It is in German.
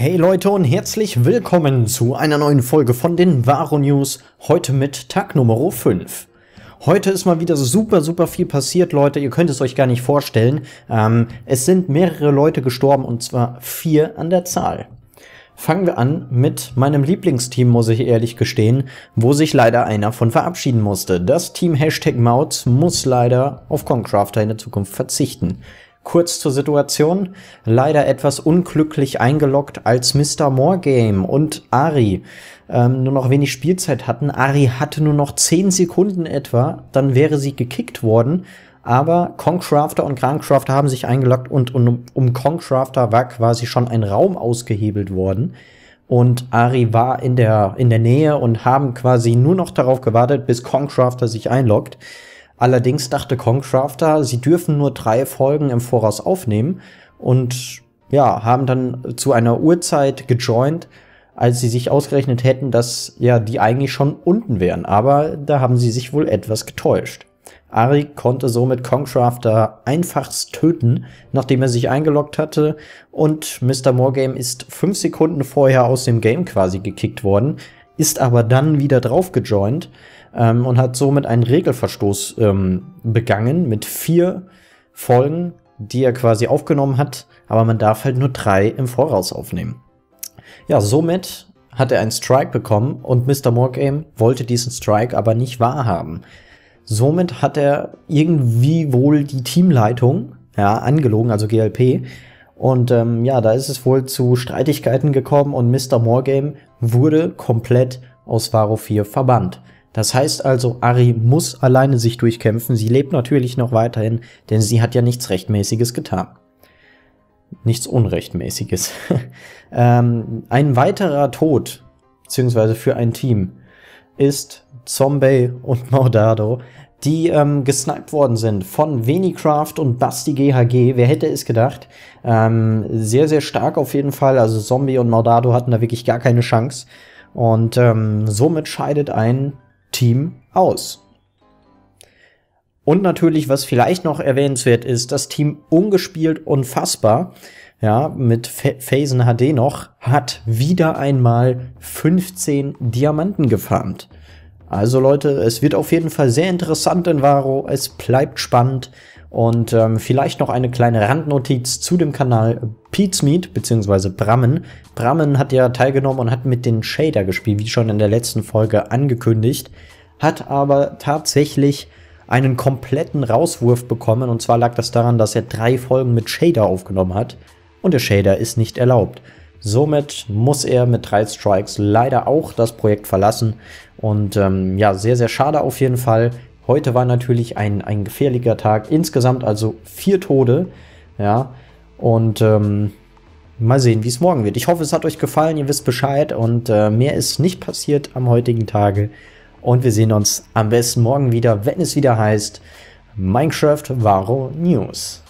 Hey Leute und herzlich willkommen zu einer neuen Folge von den Varo News, heute mit Tag Nummer 5. Heute ist mal wieder super, super viel passiert, Leute. Ihr könnt es euch gar nicht vorstellen. Ähm, es sind mehrere Leute gestorben und zwar vier an der Zahl. Fangen wir an mit meinem Lieblingsteam, muss ich ehrlich gestehen, wo sich leider einer von verabschieden musste. Das Team Hashtag Maut muss leider auf Concrafter in der Zukunft verzichten. Kurz zur Situation. Leider etwas unglücklich eingeloggt, als Mr. Morgame und Ari ähm, nur noch wenig Spielzeit hatten. Ari hatte nur noch 10 Sekunden etwa, dann wäre sie gekickt worden. Aber Concrafter und Crankcrafter haben sich eingeloggt und, um, um Concrafter war quasi schon ein Raum ausgehebelt worden. Und Ari war in der, in der Nähe und haben quasi nur noch darauf gewartet, bis Concrafter sich einloggt. Allerdings dachte Concrafter, sie dürfen nur drei Folgen im Voraus aufnehmen und ja, haben dann zu einer Uhrzeit gejoint, als sie sich ausgerechnet hätten, dass ja die eigentlich schon unten wären. Aber da haben sie sich wohl etwas getäuscht. Ari konnte somit Concrafter einfachst töten, nachdem er sich eingeloggt hatte und Mr. Morgame ist fünf Sekunden vorher aus dem Game quasi gekickt worden, ist aber dann wieder drauf gejoint ähm, und hat somit einen Regelverstoß ähm, begangen mit vier Folgen, die er quasi aufgenommen hat, aber man darf halt nur drei im Voraus aufnehmen. Ja, somit hat er einen Strike bekommen und Mr. Morgame wollte diesen Strike aber nicht wahrhaben. Somit hat er irgendwie wohl die Teamleitung ja, angelogen, also GLP, und ähm, ja, da ist es wohl zu Streitigkeiten gekommen und Mr. Morgame wurde komplett aus Varo 4 verbannt. Das heißt also, Ari muss alleine sich durchkämpfen. Sie lebt natürlich noch weiterhin, denn sie hat ja nichts Rechtmäßiges getan. Nichts Unrechtmäßiges. ähm, ein weiterer Tod, beziehungsweise für ein Team, ist Zombie und Maudado, die ähm, gesniped worden sind von Venicraft und Basti GHG. Wer hätte es gedacht? Ähm, sehr, sehr stark auf jeden Fall. Also Zombie und Maudado hatten da wirklich gar keine Chance. Und ähm, somit scheidet ein Team aus. Und natürlich, was vielleicht noch erwähnenswert ist, das Team ungespielt unfassbar, ja, mit Phasen HD noch, hat wieder einmal 15 Diamanten gefarmt. Also Leute, es wird auf jeden Fall sehr interessant in Varo. Es bleibt spannend. Und ähm, vielleicht noch eine kleine Randnotiz zu dem Kanal Pete's Meat bzw. Brammen. Brammen hat ja teilgenommen und hat mit den Shader gespielt, wie schon in der letzten Folge angekündigt. Hat aber tatsächlich einen kompletten Rauswurf bekommen. Und zwar lag das daran, dass er drei Folgen mit Shader aufgenommen hat. Und der Shader ist nicht erlaubt. Somit muss er mit drei Strikes leider auch das Projekt verlassen. Und ähm, ja, sehr, sehr schade auf jeden Fall. Heute war natürlich ein, ein gefährlicher Tag. Insgesamt also vier Tode. Ja, und ähm, mal sehen, wie es morgen wird. Ich hoffe, es hat euch gefallen. Ihr wisst Bescheid. Und äh, mehr ist nicht passiert am heutigen Tage. Und wir sehen uns am besten morgen wieder, wenn es wieder heißt Minecraft Varo News.